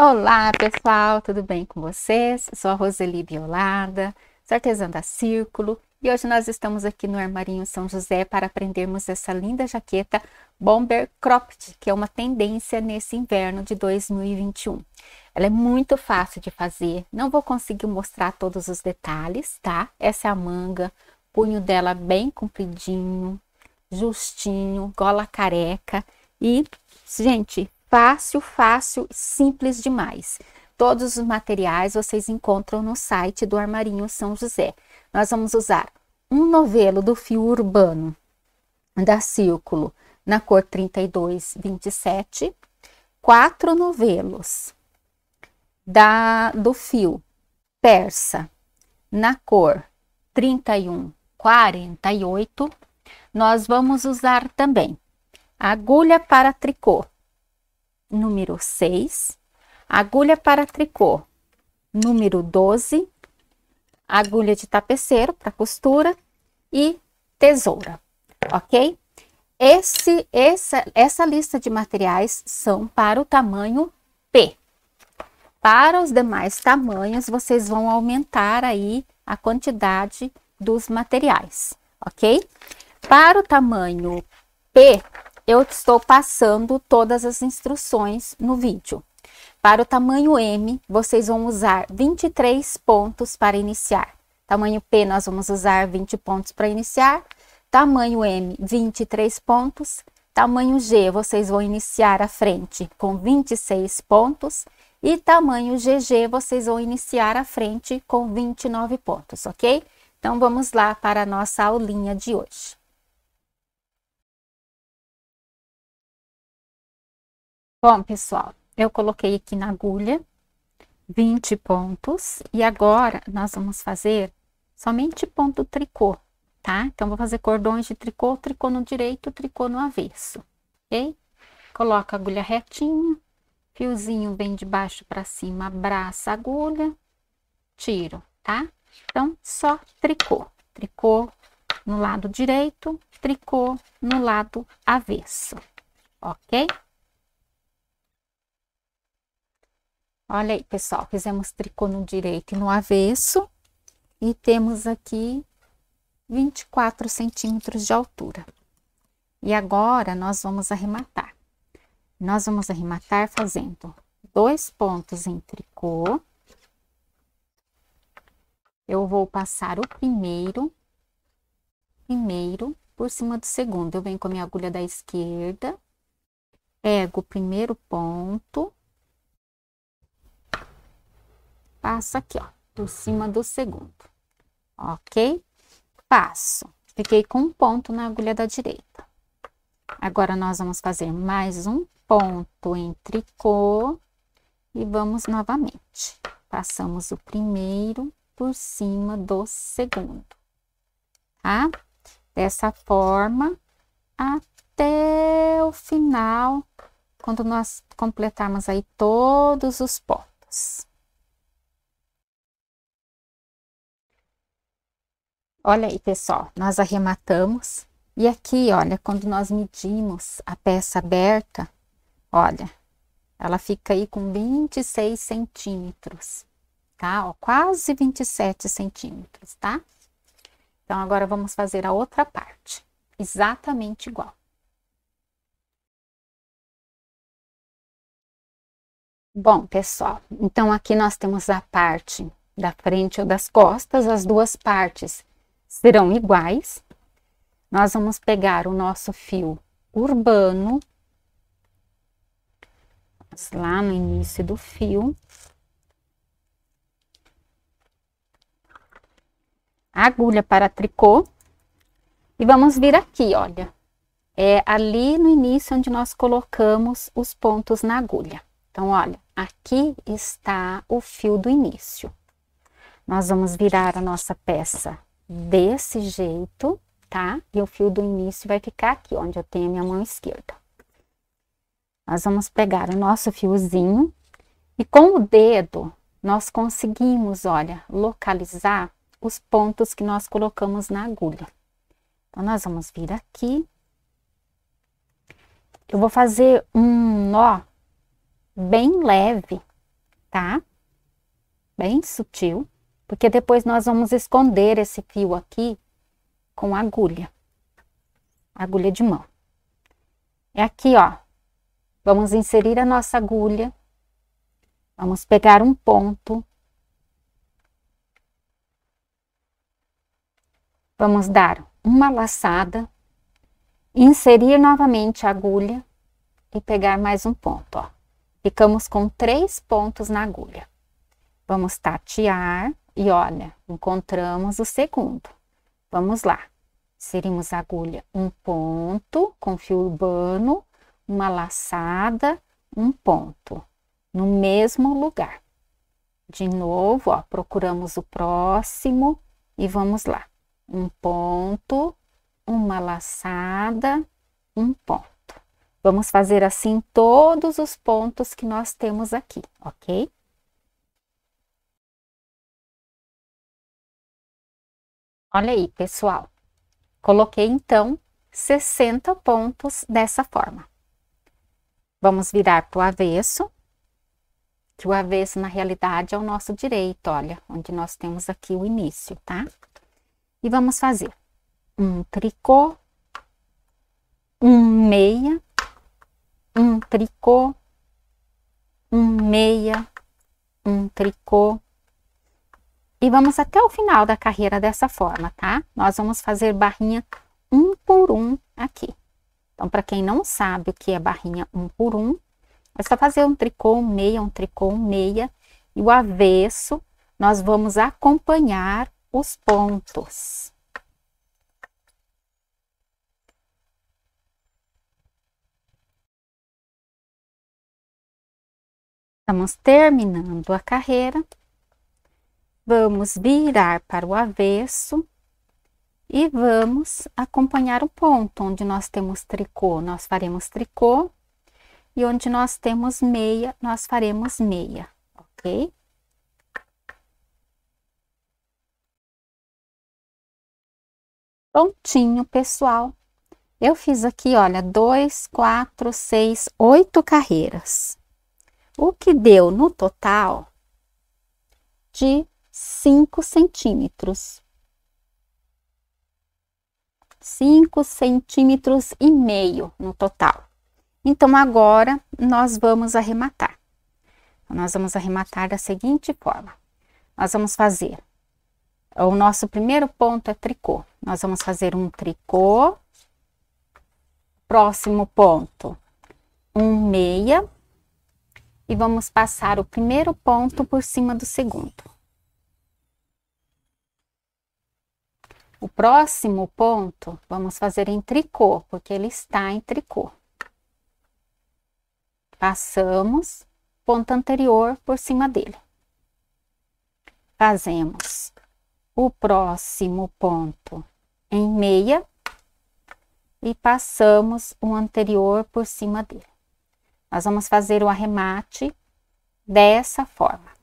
Olá, pessoal, tudo bem com vocês? Sou a Roseli Biolada, sou artesã da Círculo e hoje nós estamos aqui no Armarinho São José para aprendermos essa linda jaqueta Bomber Cropped, que é uma tendência nesse inverno de 2021. Ela é muito fácil de fazer, não vou conseguir mostrar todos os detalhes, tá? Essa é a manga, punho dela bem compridinho, justinho, gola careca e, gente, fácil, fácil, simples demais. Todos os materiais vocês encontram no site do Armarinho São José. Nós vamos usar um novelo do fio urbano da Círculo na cor 3227, quatro novelos da do fio persa na cor 3148. Nós vamos usar também agulha para tricô número 6, agulha para tricô, número 12, agulha de tapeceiro para costura e tesoura, ok? Esse, essa, essa lista de materiais são para o tamanho P. Para os demais tamanhos, vocês vão aumentar aí a quantidade dos materiais, ok? Para o tamanho P, eu estou passando todas as instruções no vídeo. Para o tamanho M, vocês vão usar 23 pontos para iniciar. Tamanho P, nós vamos usar 20 pontos para iniciar. Tamanho M, 23 pontos. Tamanho G, vocês vão iniciar a frente com 26 pontos. E tamanho GG, vocês vão iniciar a frente com 29 pontos, ok? Então, vamos lá para a nossa aulinha de hoje. Bom, pessoal, eu coloquei aqui na agulha 20 pontos e agora nós vamos fazer somente ponto tricô, tá? Então, vou fazer cordões de tricô, tricô no direito, tricô no avesso, ok? Coloca a agulha retinha, fiozinho bem de baixo para cima, abraça a agulha, tiro, tá? Então, só tricô, tricô no lado direito, tricô no lado avesso, ok? Olha aí, pessoal, fizemos tricô no direito e no avesso. E temos aqui 24 centímetros de altura. E agora, nós vamos arrematar. Nós vamos arrematar fazendo dois pontos em tricô. Eu vou passar o primeiro, primeiro por cima do segundo. Eu venho com a minha agulha da esquerda, pego o primeiro ponto, passo aqui, ó, por cima do segundo, ok? Passo, fiquei com um ponto na agulha da direita. Agora, nós vamos fazer mais um ponto em tricô e vamos novamente. Passamos o primeiro por cima do segundo, tá? Dessa forma, até o final, quando nós completarmos aí todos os pontos. Olha aí, pessoal, nós arrematamos. E aqui, olha, quando nós medimos a peça aberta, olha, ela fica aí com 26 centímetros, tá? Ó, quase 27 centímetros, tá? Então, agora vamos fazer a outra parte, exatamente igual. Bom, pessoal, então aqui nós temos a parte da frente ou das costas, as duas partes serão iguais. Nós vamos pegar o nosso fio urbano, lá no início do fio. Agulha para tricô. E vamos vir aqui, olha. É ali no início onde nós colocamos os pontos na agulha. Então, olha, aqui está o fio do início. Nós vamos virar a nossa peça desse jeito, tá? E o fio do início vai ficar aqui, onde eu tenho a minha mão esquerda. Nós vamos pegar o nosso fiozinho e com o dedo nós conseguimos, olha, localizar os pontos que nós colocamos na agulha. Então, nós vamos vir aqui. Eu vou fazer um nó bem leve, tá? Bem sutil. Porque depois nós vamos esconder esse fio aqui com agulha. Agulha de mão. É aqui, ó. Vamos inserir a nossa agulha. Vamos pegar um ponto. Vamos dar uma laçada, inserir novamente a agulha e pegar mais um ponto, ó. Ficamos com três pontos na agulha. Vamos tatear. E olha, encontramos o segundo. Vamos lá. Seremos agulha um ponto com fio urbano, uma laçada, um ponto, no mesmo lugar. De novo, ó, procuramos o próximo e vamos lá. Um ponto, uma laçada, um ponto. Vamos fazer assim todos os pontos que nós temos aqui, ok? Olha aí, pessoal. Coloquei, então, 60 pontos dessa forma. Vamos virar para o avesso, que o avesso, na realidade, é o nosso direito, olha, onde nós temos aqui o início, tá? E vamos fazer um tricô, um meia, um tricô, um meia, um tricô, e vamos até o final da carreira dessa forma, tá? Nós vamos fazer barrinha um por um aqui. Então, para quem não sabe o que é barrinha um por um, é só fazer um tricô, um meia, um tricô, um meia. E o avesso, nós vamos acompanhar os pontos. Estamos terminando a carreira. Vamos virar para o avesso e vamos acompanhar o ponto onde nós temos tricô. Nós faremos tricô e onde nós temos meia, nós faremos meia, ok? Prontinho, pessoal. Eu fiz aqui, olha, dois, quatro, seis, oito carreiras. O que deu no total de 5 centímetros. 5 centímetros e meio no total. Então, agora, nós vamos arrematar. Então, nós vamos arrematar da seguinte forma. Nós vamos fazer... O nosso primeiro ponto é tricô. Nós vamos fazer um tricô. Próximo ponto, um meia. E vamos passar o primeiro ponto por cima do segundo. O próximo ponto, vamos fazer em tricô, porque ele está em tricô. Passamos ponto anterior por cima dele. Fazemos o próximo ponto em meia e passamos o anterior por cima dele. Nós vamos fazer o arremate dessa forma.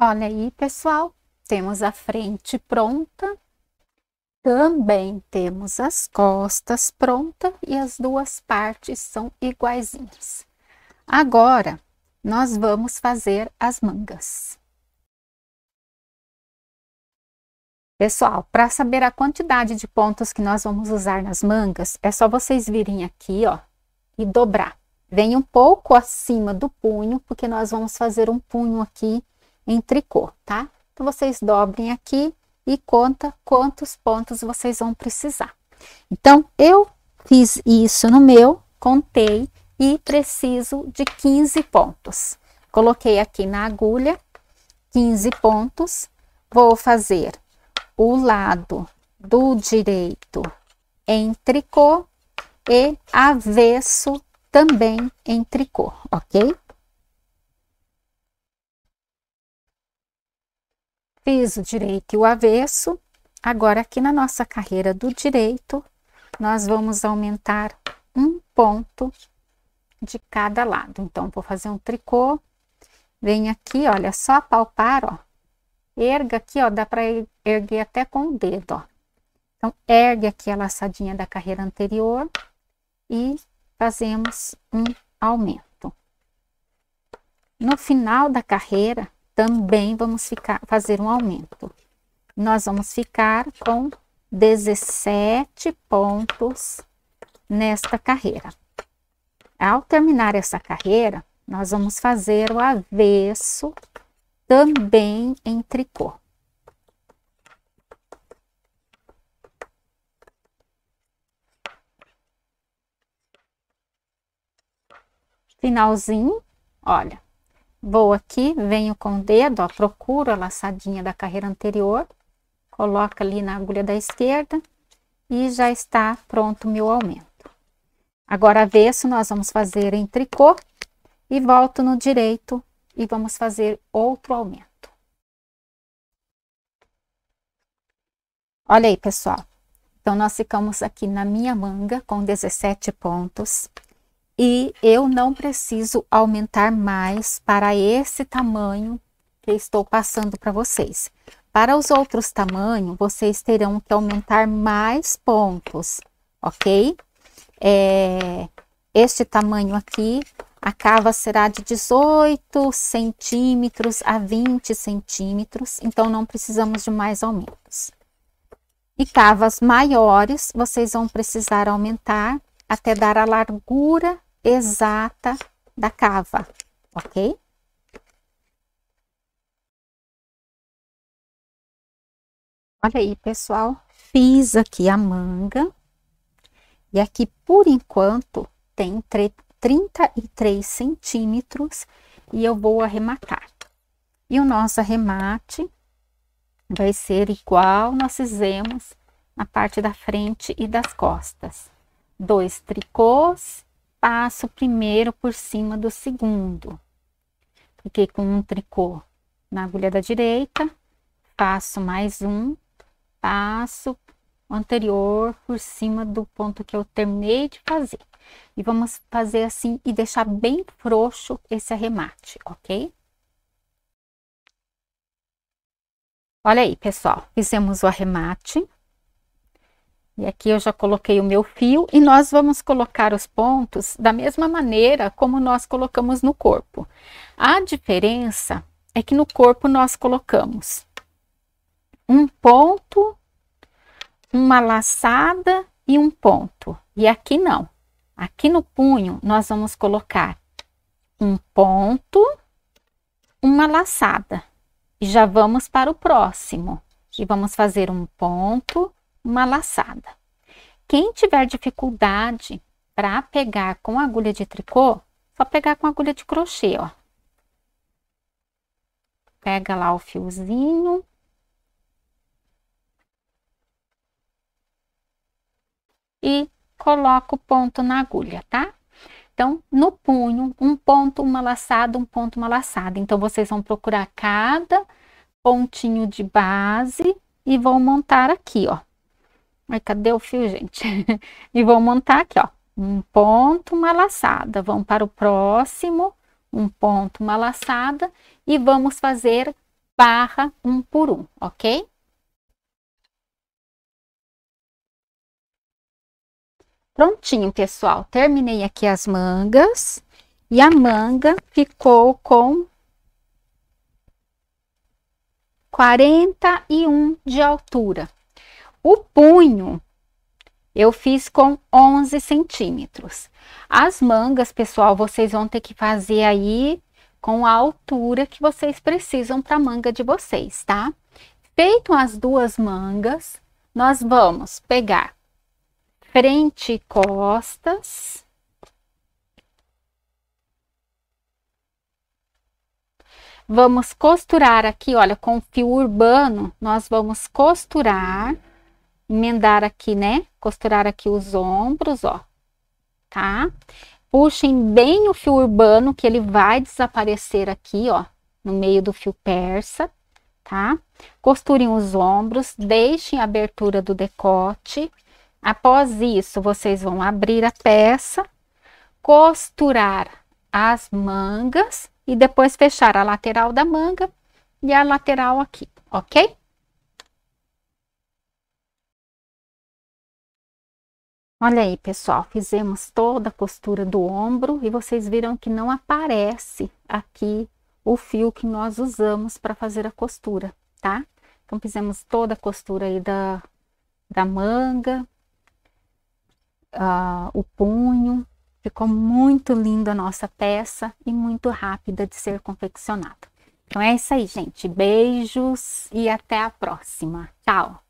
Olha aí, pessoal, temos a frente pronta, também temos as costas pronta e as duas partes são iguaizinhas. Agora, nós vamos fazer as mangas. Pessoal, para saber a quantidade de pontos que nós vamos usar nas mangas, é só vocês virem aqui, ó, e dobrar. Vem um pouco acima do punho, porque nós vamos fazer um punho aqui em tricô, tá? Então, vocês dobrem aqui e conta quantos pontos vocês vão precisar. Então, eu fiz isso no meu, contei e preciso de 15 pontos. Coloquei aqui na agulha 15 pontos. Vou fazer o lado do direito em tricô e avesso também em tricô, ok? Fiz o direito e o avesso. Agora, aqui na nossa carreira do direito, nós vamos aumentar um ponto de cada lado. Então, vou fazer um tricô. Vem aqui, olha, só palpar, ó. Erga aqui, ó, dá para erguer até com o dedo, ó. Então, ergue aqui a laçadinha da carreira anterior e fazemos um aumento. No final da carreira, também vamos ficar, fazer um aumento. Nós vamos ficar com 17 pontos nesta carreira. Ao terminar essa carreira, nós vamos fazer o avesso também em tricô. Finalzinho, olha, Vou aqui, venho com o dedo, ó, procuro a laçadinha da carreira anterior, coloca ali na agulha da esquerda e já está pronto o meu aumento. Agora, avesso, nós vamos fazer em tricô e volto no direito e vamos fazer outro aumento. Olha aí, pessoal. Então, nós ficamos aqui na minha manga com 17 pontos. E eu não preciso aumentar mais para esse tamanho que estou passando para vocês. Para os outros tamanhos, vocês terão que aumentar mais pontos, ok? É, este tamanho aqui, a cava será de 18 centímetros a 20 centímetros, então não precisamos de mais aumentos. E cavas maiores, vocês vão precisar aumentar até dar a largura exata da cava, ok? Olha aí, pessoal, fiz aqui a manga. E aqui, por enquanto, tem 33 centímetros e eu vou arrematar. E o nosso arremate vai ser igual nós fizemos na parte da frente e das costas. Dois tricôs passo primeiro por cima do segundo. Fiquei com um tricô na agulha da direita, passo mais um, passo o anterior por cima do ponto que eu terminei de fazer. E vamos fazer assim e deixar bem frouxo esse arremate, ok? Olha aí, pessoal, fizemos o arremate. E aqui eu já coloquei o meu fio e nós vamos colocar os pontos da mesma maneira como nós colocamos no corpo. A diferença é que no corpo nós colocamos um ponto, uma laçada e um ponto. E aqui não. Aqui no punho nós vamos colocar um ponto, uma laçada. E já vamos para o próximo. E vamos fazer um ponto, uma laçada. Quem tiver dificuldade para pegar com agulha de tricô, só pegar com agulha de crochê, ó. Pega lá o fiozinho. E coloca o ponto na agulha, tá? Então, no punho, um ponto, uma laçada, um ponto, uma laçada. Então, vocês vão procurar cada pontinho de base e vão montar aqui, ó. Mas cadê o fio, gente? e vou montar aqui, ó. Um ponto, uma laçada. Vamos para o próximo, um ponto, uma laçada. E vamos fazer barra um por um, ok? Prontinho, pessoal. Terminei aqui as mangas. E a manga ficou com 41 de altura. O punho eu fiz com 11 centímetros. As mangas, pessoal, vocês vão ter que fazer aí com a altura que vocês precisam para a manga de vocês, tá? Feito as duas mangas, nós vamos pegar frente e costas. Vamos costurar aqui, olha, com fio urbano, nós vamos costurar emendar aqui, né? Costurar aqui os ombros, ó, tá? Puxem bem o fio urbano, que ele vai desaparecer aqui, ó, no meio do fio persa, tá? Costurem os ombros, deixem a abertura do decote. Após isso, vocês vão abrir a peça, costurar as mangas e depois fechar a lateral da manga e a lateral aqui, ok? Olha aí, pessoal, fizemos toda a costura do ombro e vocês viram que não aparece aqui o fio que nós usamos para fazer a costura, tá? Então, fizemos toda a costura aí da, da manga, uh, o punho. Ficou muito linda a nossa peça e muito rápida de ser confeccionada. Então, é isso aí, gente. Beijos e até a próxima. Tchau!